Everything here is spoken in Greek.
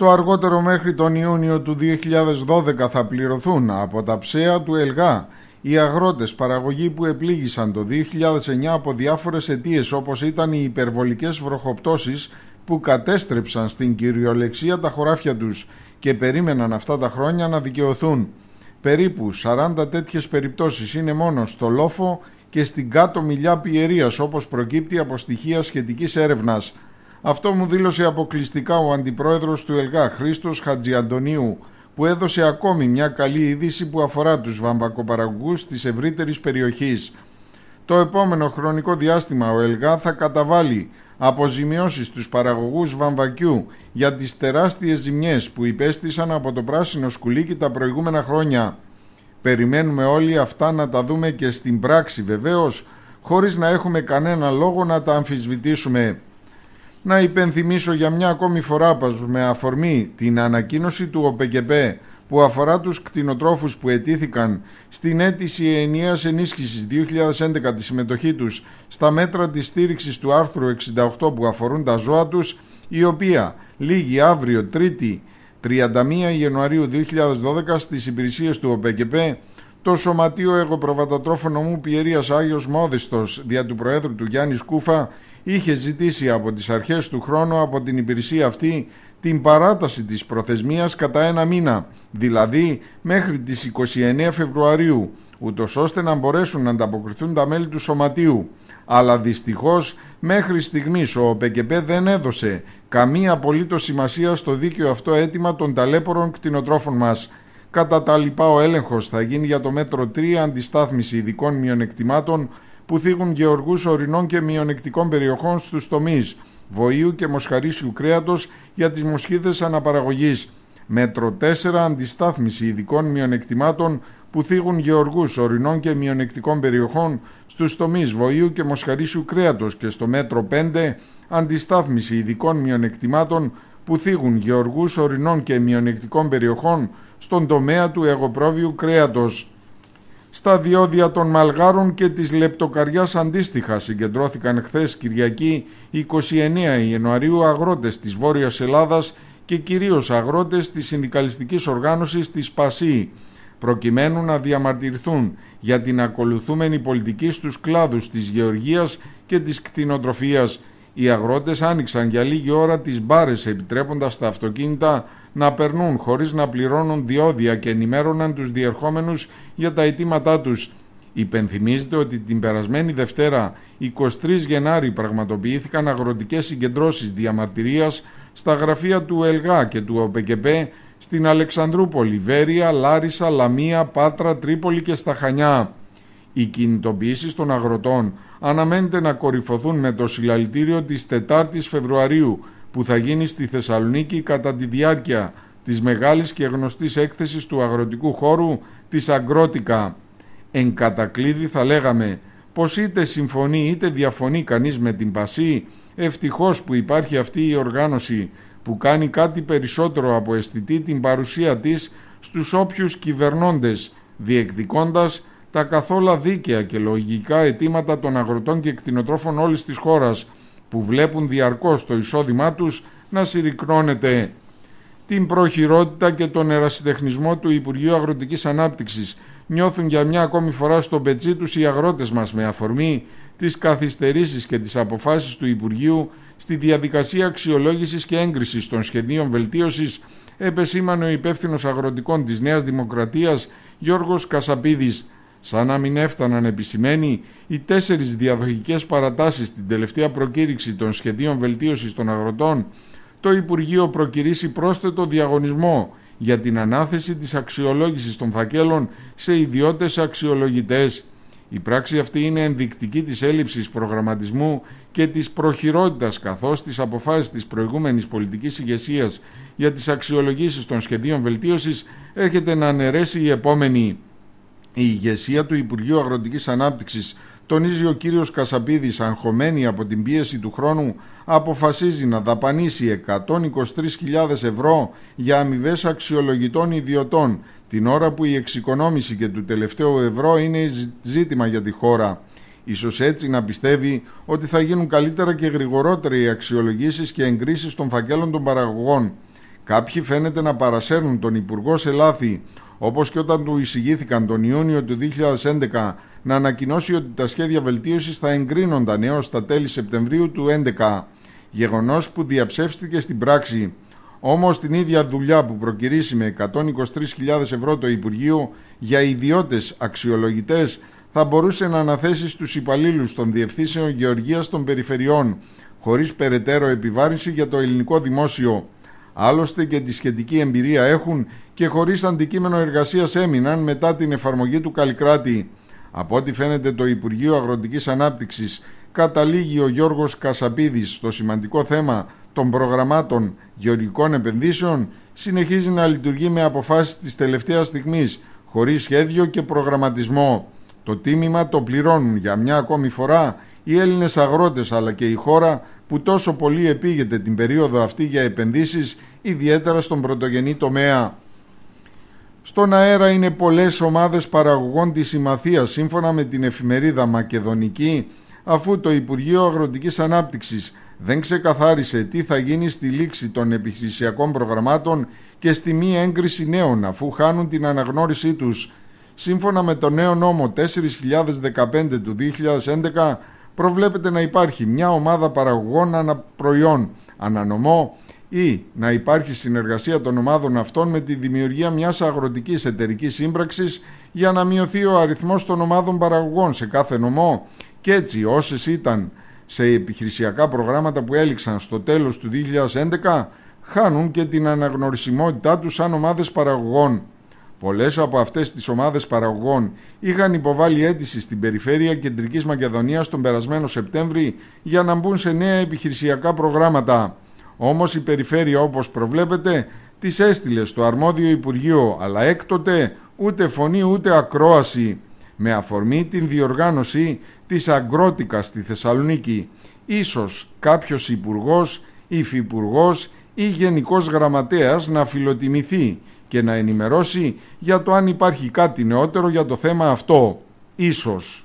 Το αργότερο μέχρι τον Ιούνιο του 2012 θα πληρωθούν από τα ψέα του ΕΛΓΑ οι αγρότες παραγωγοί που επλήγησαν το 2009 από διάφορες αιτίες όπως ήταν οι υπερβολικές βροχοπτώσεις που κατέστρεψαν στην κυριολεξία τα χωράφια τους και περίμεναν αυτά τα χρόνια να δικαιωθούν. Περίπου 40 τέτοιες περιπτώσεις είναι μόνο στο λόφο και στην κάτω μιλιά πιερίας όπως προκύπτει από στοιχεία σχετικής έρευνας. Αυτό μου δήλωσε αποκλειστικά ο αντιπρόεδρος του ΕΛΓΑ Χρήστος Χατζιαντονίου που έδωσε ακόμη μια καλή είδηση που αφορά τους βαμβακοπαραγωγούς της ευρύτερης περιοχής. Το επόμενο χρονικό διάστημα ο ΕΛΓΑ θα καταβάλει αποζημιώσεις στους παραγωγούς βαμβακιού για τις τεράστιες ζημιές που υπέστησαν από το πράσινο σκουλίκι τα προηγούμενα χρόνια. Περιμένουμε όλοι αυτά να τα δούμε και στην πράξη βεβαίως, χωρίς να έχουμε κανένα λόγο να τα αμφισβητήσουμε. Να υπενθυμίσω για μια ακόμη φορά πως με αφορμή την ανακοίνωση του ΟΠΕΚΕΠΕ που αφορά τους κτηνοτρόφους που ετήθηκαν στην αίτηση ενίας ενίσχυσης 2011 τη συμμετοχή τους στα μέτρα της στήριξης του άρθρου 68 που αφορούν τα ζώα τους, η οποία λήγει αύριο 3η 31 Ιανουαρίου 2012 στις υπηρεσίες του ΟΠΕΚΕΠΕ, το Σωματείο Εγωπροβατατρόφων μου Πιερίας Άγιος Μόδιστος δια του Προέδρου του Γιάννης Σκούφα είχε ζητήσει από τις αρχές του χρόνου από την υπηρεσία αυτή την παράταση της προθεσμίας κατά ένα μήνα, δηλαδή μέχρι τις 29 Φεβρουαρίου, ούτως ώστε να μπορέσουν να ανταποκριθούν τα μέλη του Σωματείου. Αλλά δυστυχώς μέχρι στιγμής ο ΟΠΕΚΕΠΕ δεν έδωσε καμία απολύτως σημασία στο δίκαιο αυτό αίτημα των ταλέπορων κτηνοτρόφων μας. Κατά τα λοιπά ο έλεγχος θα γίνει για το μέτρο 3 αντιστάθμιση ειδικών μειονεκτημάτων που θίγουν γεωργούς ορεινών και μειονεκτικών περιοχών στους τομείς βοήου και μοσχαρίσιου κρέατος για τις μοσχίδες αναπαραγωγής. Μέτρο 4. Αντιστάθμιση ειδικών μειονεκτημάτων που θίγουν γεωργούς ορεινών και μειονεκτικών περιοχών στους τομείς βοήου και μοσχαρίσιου κρέατος και στο μέτρο 5. Αντιστάθμιση ειδικών μειονεκτημάτων που θίγουν γεωργούς ορεινών και μειονεκτικών περιοχών στον τομέα του εγωπρόβιου κρέατος. Στα διόδια των Μαλγάρων και της Λεπτοκαριάς αντίστοιχα συγκεντρώθηκαν χθες Κυριακή 29 Ιανουαρίου αγρότες της Βόρειας Ελλάδας και κυρίως αγρότες της συνδικαλιστικής οργάνωσης της ΠΑΣΥ προκειμένου να διαμαρτυρηθούν για την ακολουθούμενη πολιτική στους κλάδους της γεωργίας και της κτηνοτροφίας. Οι αγρότες άνοιξαν για λίγη ώρα τις μπάρες επιτρέποντας τα αυτοκίνητα να περνούν χωρίς να πληρώνουν διόδια και ενημέρωναν τους διερχόμενους για τα αιτήματά τους. Υπενθυμίζεται ότι την περασμένη Δευτέρα 23 Γενάρη πραγματοποιήθηκαν αγροτικές συγκεντρώσεις διαμαρτυρίας στα γραφεία του ΕΛΓΑ και του ΟΠΕΚΕΠΕ στην Αλεξανδρούπολη, Βέρεια, Λάρισα, Λαμία, Πάτρα, Τρίπολη και Σταχανιά. Οι κινητοποιήσεις των αγροτών αναμένεται να κορυφωθούν με το συλλαλητήριο της 4ης Φεβρουαρίου που θα γίνει στη Θεσσαλονίκη κατά τη διάρκεια της μεγάλης και γνωστής έκθεσης του αγροτικού χώρου της Αγκρότικα. Εν κατακλείδη θα λέγαμε πως είτε συμφωνεί είτε διαφωνεί κανείς με την πασί, ευτυχώς που υπάρχει αυτή η οργάνωση που κάνει κάτι περισσότερο από αισθητή την παρουσία της στους όποιους κυβερνώντες, διεκδικώντας τα καθόλα δίκαια και λογικά αιτήματα των αγροτών και κτηνοτρόφων όλης της χώρας, που βλέπουν διαρκώς το εισόδημά τους να συρρυκνώνεται. Την προχειρότητα και τον ερασιτεχνισμό του Υπουργείου Αγροτικής Ανάπτυξης νιώθουν για μια ακόμη φορά στο πετσί τους οι αγρότες μας με αφορμή τις καθυστερήσεις και τις αποφάσεις του Υπουργείου στη διαδικασία αξιολόγησης και έγκρισης των σχεδίων βελτίωσης επεσήμανε ο υπεύθυνος αγροτικών της Νέας Δημοκρατίας Γιώργος Κασαπίδης. Σαν να μην έφταναν επισημένοι οι τέσσερις διαδοχικές παρατάσεις στην τελευταία προκήρυξη των σχεδίων βελτίωσης των αγροτών, το Υπουργείο προκυρήσει πρόσθετο διαγωνισμό για την ανάθεση της αξιολόγησης των φακέλων σε ιδιώτες αξιολογητές. Η πράξη αυτή είναι ενδεικτική της έλλειψης προγραμματισμού και της προχειρότητας καθώς τις αποφάσεις της προηγούμενης πολιτικής ηγεσίας για τις αξιολογήσεις των σχεδίων βελτίωσης έρχεται να αναιρέσει η επόμενη. Η ηγεσία του Υπουργείου Αγροτικής Ανάπτυξης τονίζει ο κύριος Κασαπίδης, αγχωμένη από την πίεση του χρόνου αποφασίζει να δαπανίσει 123.000 ευρώ για αμοιβές αξιολογητών ιδιωτών την ώρα που η εξοικονόμηση και του τελευταίου ευρώ είναι ζήτημα για τη χώρα. Ίσως έτσι να πιστεύει ότι θα γίνουν καλύτερα και γρηγορότερα οι αξιολογήσεις και εγκρίσεις των φακέλων των παραγωγών. Κάποιοι φαίνεται να παρασέρνουν τον Υπουργό σε λάθη όπως και όταν του εισηγήθηκαν τον Ιούνιο του 2011 να ανακοινώσει ότι τα σχέδια βελτίωσης θα εγκρίνονταν έως τα τέλη Σεπτεμβρίου του 2011, γεγονός που διαψεύστηκε στην πράξη. Όμως την ίδια δουλειά που προκυρήσει με 123.000 ευρώ το Υπουργείο για ιδιώτες αξιολογητές θα μπορούσε να αναθέσει στους υπαλλήλους των διευθύνσεων γεωργίας των περιφερειών, χωρίς περαιτέρω επιβάρυνση για το ελληνικό δημόσιο. Άλλωστε και τη σχετική εμπειρία έχουν και χωρίς αντικείμενο εργασίας έμειναν μετά την εφαρμογή του Καλικράτη. Από ό,τι φαίνεται το Υπουργείο Αγροτικής Ανάπτυξης καταλήγει ο Γιώργος Κασαπίδης στο σημαντικό θέμα των προγραμμάτων γεωργικών επενδύσεων συνεχίζει να λειτουργεί με αποφάσεις της τελευταίας στιγμής χωρίς σχέδιο και προγραμματισμό. Το τίμημα το πληρώνουν για μια ακόμη φορά οι Έλληνες αγρότες αλλά και η χώρα που τόσο πολύ επήγεται την περίοδο αυτή για επενδύσεις, ιδιαίτερα στον πρωτογενή τομέα. Στον αέρα είναι πολλές ομάδες παραγωγών της Συμμαθίας σύμφωνα με την εφημερίδα Μακεδονική, αφού το Υπουργείο Αγροτικής Ανάπτυξης δεν ξεκαθάρισε τι θα γίνει στη λήξη των επιχειρησιακών προγραμμάτων και στη μη έγκριση νέων αφού χάνουν την αναγνώρισή τους. Σύμφωνα με το νέο νόμο 4015 του 2011, προβλέπεται να υπάρχει μια ομάδα παραγωγών αναπροϊόν ανανομό ή να υπάρχει συνεργασία των ομάδων αυτών με τη δημιουργία μιας αγροτικής εταιρικής σύμπραξης για να μειωθεί ο αριθμός των ομάδων παραγωγών σε κάθε νομό και έτσι όσες ήταν σε επιχειρησιακά προγράμματα που έληξαν στο τέλος του 2011 χάνουν και την αναγνωρισιμότητά τους σαν ομάδες παραγωγών Πολλές από αυτές τις ομάδες παραγωγών είχαν υποβάλει αίτηση στην περιφέρεια Κεντρικής Μακεδονίας τον περασμένο Σεπτέμβρη για να μπουν σε νέα επιχειρησιακά προγράμματα. Όμως η περιφέρεια, όπως προβλέπετε, τις έστειλε στο αρμόδιο Υπουργείο, αλλά έκτοτε ούτε φωνή ούτε ακρόαση. Με αφορμή την διοργάνωση της Αγκρότικα στη Θεσσαλονίκη, ίσως κάποιος υπουργός, υφυπουργός ή γενικός γραμματέας να φιλοτιμηθεί και να ενημερώσει για το αν υπάρχει κάτι νεότερο για το θέμα αυτό. Ίσως